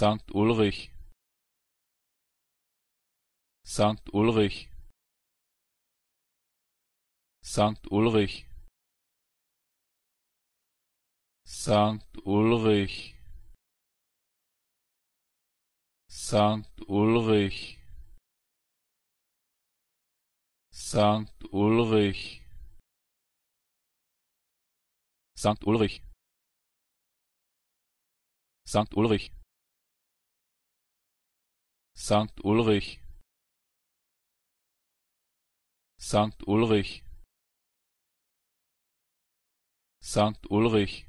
Sankt Ulrich Sankt Ulrich Sankt Ulrich Sankt Ulrich Sankt Ulrich Sankt Ulrich Sankt Ulrich Sankt Ulrich Sankt Ulrich Sankt Ulrich Sankt Ulrich